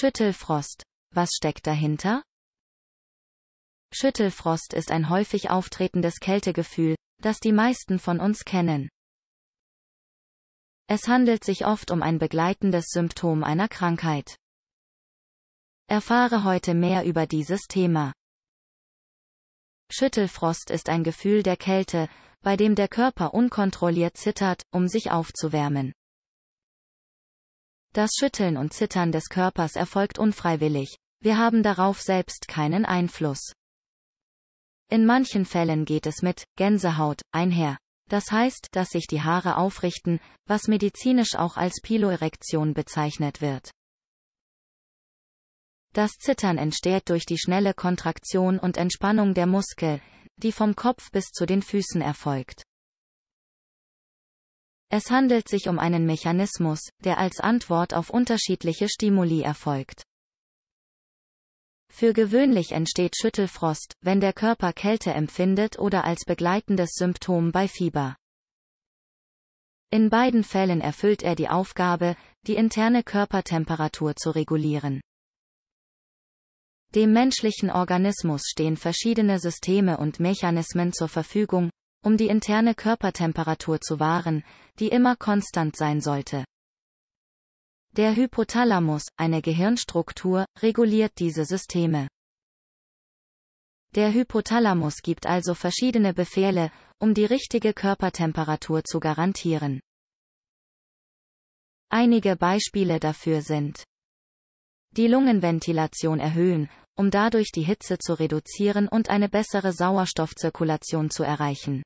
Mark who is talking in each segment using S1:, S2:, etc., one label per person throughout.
S1: Schüttelfrost. Was steckt dahinter? Schüttelfrost ist ein häufig auftretendes Kältegefühl, das die meisten von uns kennen. Es handelt sich oft um ein begleitendes Symptom einer Krankheit. Erfahre heute mehr über dieses Thema. Schüttelfrost ist ein Gefühl der Kälte, bei dem der Körper unkontrolliert zittert, um sich aufzuwärmen. Das Schütteln und Zittern des Körpers erfolgt unfreiwillig. Wir haben darauf selbst keinen Einfluss. In manchen Fällen geht es mit Gänsehaut einher. Das heißt, dass sich die Haare aufrichten, was medizinisch auch als Piloerektion bezeichnet wird. Das Zittern entsteht durch die schnelle Kontraktion und Entspannung der Muskel, die vom Kopf bis zu den Füßen erfolgt. Es handelt sich um einen Mechanismus, der als Antwort auf unterschiedliche Stimuli erfolgt. Für gewöhnlich entsteht Schüttelfrost, wenn der Körper Kälte empfindet oder als begleitendes Symptom bei Fieber. In beiden Fällen erfüllt er die Aufgabe, die interne Körpertemperatur zu regulieren. Dem menschlichen Organismus stehen verschiedene Systeme und Mechanismen zur Verfügung, um die interne Körpertemperatur zu wahren, die immer konstant sein sollte. Der Hypothalamus, eine Gehirnstruktur, reguliert diese Systeme. Der Hypothalamus gibt also verschiedene Befehle, um die richtige Körpertemperatur zu garantieren. Einige Beispiele dafür sind die Lungenventilation erhöhen, um dadurch die Hitze zu reduzieren und eine bessere Sauerstoffzirkulation zu erreichen.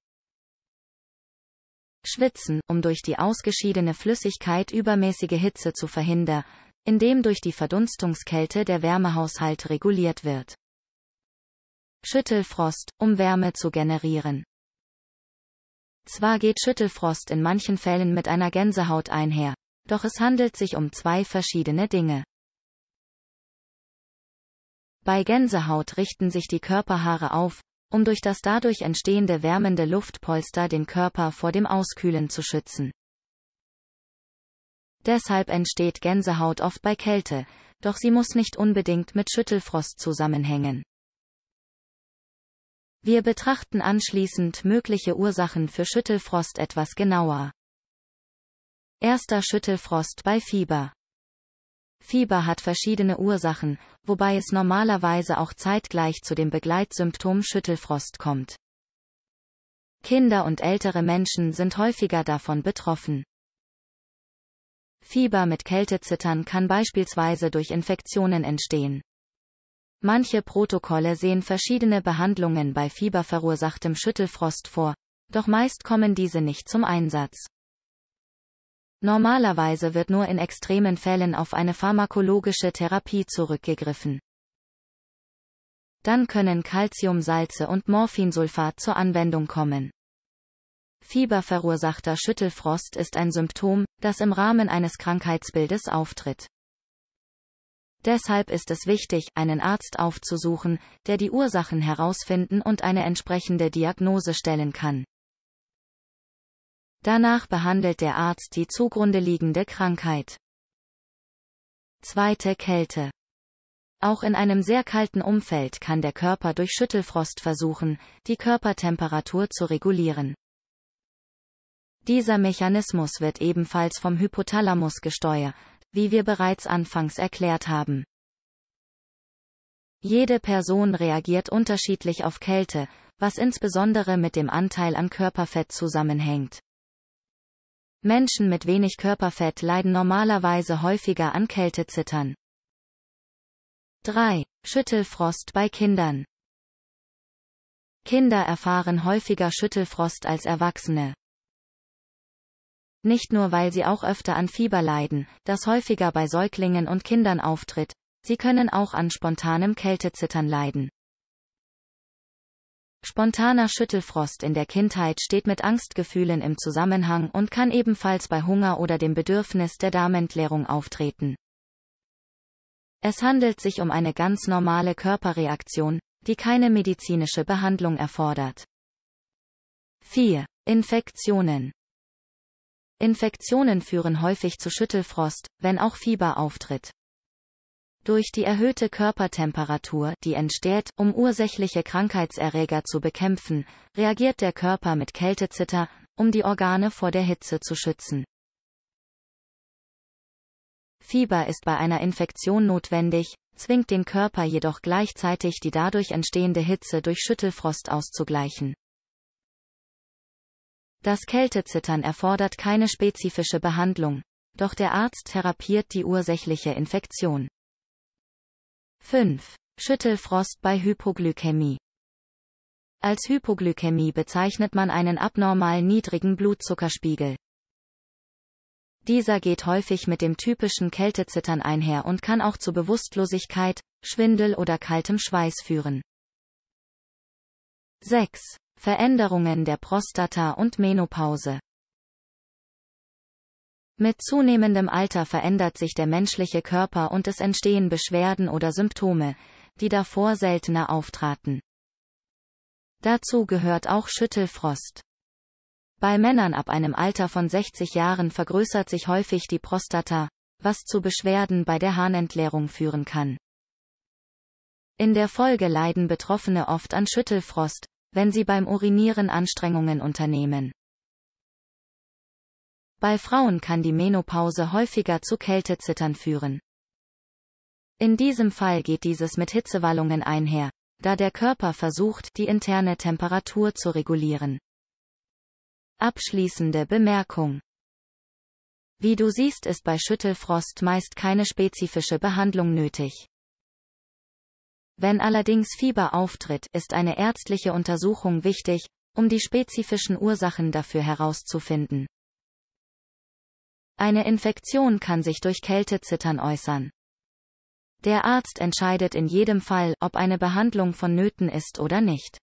S1: Schwitzen, um durch die ausgeschiedene Flüssigkeit übermäßige Hitze zu verhindern, indem durch die Verdunstungskälte der Wärmehaushalt reguliert wird. Schüttelfrost, um Wärme zu generieren. Zwar geht Schüttelfrost in manchen Fällen mit einer Gänsehaut einher, doch es handelt sich um zwei verschiedene Dinge. Bei Gänsehaut richten sich die Körperhaare auf, um durch das dadurch entstehende wärmende Luftpolster den Körper vor dem Auskühlen zu schützen. Deshalb entsteht Gänsehaut oft bei Kälte, doch sie muss nicht unbedingt mit Schüttelfrost zusammenhängen. Wir betrachten anschließend mögliche Ursachen für Schüttelfrost etwas genauer. Erster Schüttelfrost bei Fieber. Fieber hat verschiedene Ursachen, wobei es normalerweise auch zeitgleich zu dem Begleitsymptom Schüttelfrost kommt. Kinder und ältere Menschen sind häufiger davon betroffen. Fieber mit Kältezittern kann beispielsweise durch Infektionen entstehen. Manche Protokolle sehen verschiedene Behandlungen bei fieberverursachtem Schüttelfrost vor, doch meist kommen diese nicht zum Einsatz. Normalerweise wird nur in extremen Fällen auf eine pharmakologische Therapie zurückgegriffen. Dann können Calciumsalze und Morphinsulfat zur Anwendung kommen. Fieber verursachter Schüttelfrost ist ein Symptom, das im Rahmen eines Krankheitsbildes auftritt. Deshalb ist es wichtig, einen Arzt aufzusuchen, der die Ursachen herausfinden und eine entsprechende Diagnose stellen kann. Danach behandelt der Arzt die zugrunde liegende Krankheit. Zweite Kälte. Auch in einem sehr kalten Umfeld kann der Körper durch Schüttelfrost versuchen, die Körpertemperatur zu regulieren. Dieser Mechanismus wird ebenfalls vom Hypothalamus gesteuert, wie wir bereits anfangs erklärt haben. Jede Person reagiert unterschiedlich auf Kälte, was insbesondere mit dem Anteil an Körperfett zusammenhängt. Menschen mit wenig Körperfett leiden normalerweise häufiger an Kältezittern. 3. Schüttelfrost bei Kindern. Kinder erfahren häufiger Schüttelfrost als Erwachsene. Nicht nur weil sie auch öfter an Fieber leiden, das häufiger bei Säuglingen und Kindern auftritt, sie können auch an spontanem Kältezittern leiden. Spontaner Schüttelfrost in der Kindheit steht mit Angstgefühlen im Zusammenhang und kann ebenfalls bei Hunger oder dem Bedürfnis der Darmentleerung auftreten. Es handelt sich um eine ganz normale Körperreaktion, die keine medizinische Behandlung erfordert. 4. Infektionen Infektionen führen häufig zu Schüttelfrost, wenn auch Fieber auftritt. Durch die erhöhte Körpertemperatur, die entsteht, um ursächliche Krankheitserreger zu bekämpfen, reagiert der Körper mit Kältezitter, um die Organe vor der Hitze zu schützen. Fieber ist bei einer Infektion notwendig, zwingt den Körper jedoch gleichzeitig die dadurch entstehende Hitze durch Schüttelfrost auszugleichen. Das Kältezittern erfordert keine spezifische Behandlung, doch der Arzt therapiert die ursächliche Infektion. 5. Schüttelfrost bei Hypoglykämie. Als Hypoglykämie bezeichnet man einen abnormal niedrigen Blutzuckerspiegel. Dieser geht häufig mit dem typischen Kältezittern einher und kann auch zu Bewusstlosigkeit, Schwindel oder kaltem Schweiß führen. 6. Veränderungen der Prostata und Menopause. Mit zunehmendem Alter verändert sich der menschliche Körper und es entstehen Beschwerden oder Symptome, die davor seltener auftraten. Dazu gehört auch Schüttelfrost. Bei Männern ab einem Alter von 60 Jahren vergrößert sich häufig die Prostata, was zu Beschwerden bei der Harnentleerung führen kann. In der Folge leiden Betroffene oft an Schüttelfrost, wenn sie beim Urinieren Anstrengungen unternehmen. Bei Frauen kann die Menopause häufiger zu Kältezittern führen. In diesem Fall geht dieses mit Hitzewallungen einher, da der Körper versucht, die interne Temperatur zu regulieren. Abschließende Bemerkung. Wie du siehst, ist bei Schüttelfrost meist keine spezifische Behandlung nötig. Wenn allerdings Fieber auftritt, ist eine ärztliche Untersuchung wichtig, um die spezifischen Ursachen dafür herauszufinden. Eine Infektion kann sich durch Kältezittern äußern. Der Arzt entscheidet in jedem Fall, ob eine Behandlung vonnöten ist oder nicht.